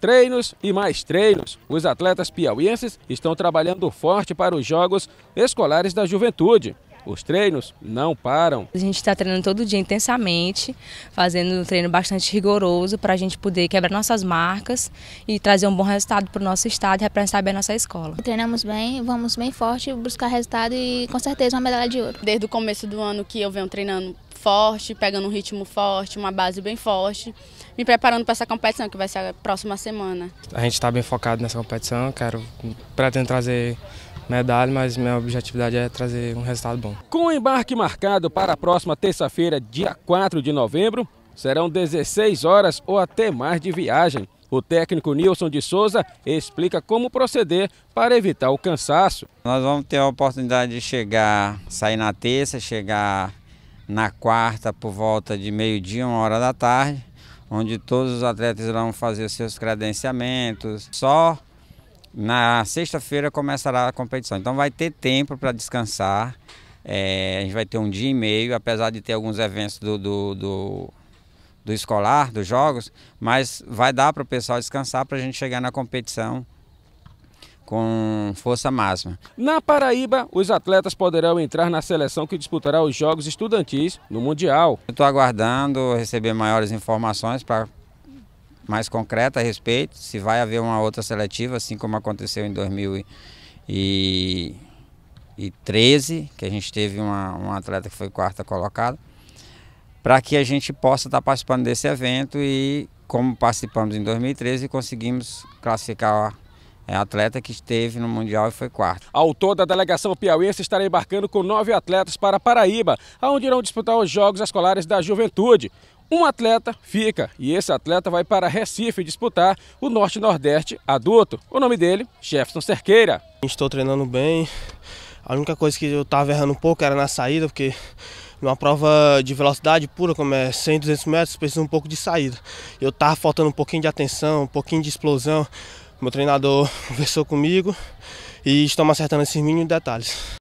Treinos e mais treinos. Os atletas piauienses estão trabalhando forte para os Jogos Escolares da Juventude. Os treinos não param. A gente está treinando todo dia intensamente, fazendo um treino bastante rigoroso para a gente poder quebrar nossas marcas e trazer um bom resultado para o nosso estado e representar bem a nossa escola. Treinamos bem, vamos bem forte, buscar resultado e com certeza uma medalha de ouro. Desde o começo do ano que eu venho treinando forte, pegando um ritmo forte, uma base bem forte, me preparando para essa competição que vai ser a próxima semana. A gente está bem focado nessa competição, quero pretendo trazer medalha, mas minha objetividade é trazer um resultado bom. Com o embarque marcado para a próxima terça-feira, dia 4 de novembro, serão 16 horas ou até mais de viagem. O técnico Nilson de Souza explica como proceder para evitar o cansaço. Nós vamos ter a oportunidade de chegar, sair na terça, chegar na quarta por volta de meio-dia, uma hora da tarde, onde todos os atletas irão fazer seus credenciamentos. Só na sexta-feira começará a competição. Então vai ter tempo para descansar. É, a gente vai ter um dia e meio, apesar de ter alguns eventos do, do, do, do escolar, dos jogos, mas vai dar para o pessoal descansar para a gente chegar na competição com força máxima. Na Paraíba, os atletas poderão entrar na seleção que disputará os Jogos Estudantis no Mundial. Estou aguardando receber maiores informações para mais concreta a respeito, se vai haver uma outra seletiva, assim como aconteceu em 2013, que a gente teve uma, atleta que foi quarta colocada, para que a gente possa estar tá participando desse evento e, como participamos em 2013, conseguimos classificar é atleta que esteve no Mundial e foi quarto. Ao todo, a delegação piauiense estará embarcando com nove atletas para Paraíba, onde irão disputar os Jogos Escolares da Juventude. Um atleta fica e esse atleta vai para Recife disputar o Norte-Nordeste adulto. O nome dele, Jefferson Cerqueira. Estou treinando bem. A única coisa que eu estava errando um pouco era na saída, porque numa prova de velocidade pura, como é 100, 200 metros, precisa um pouco de saída. Eu estava faltando um pouquinho de atenção, um pouquinho de explosão, meu treinador conversou comigo e estamos acertando esses mínimos detalhes.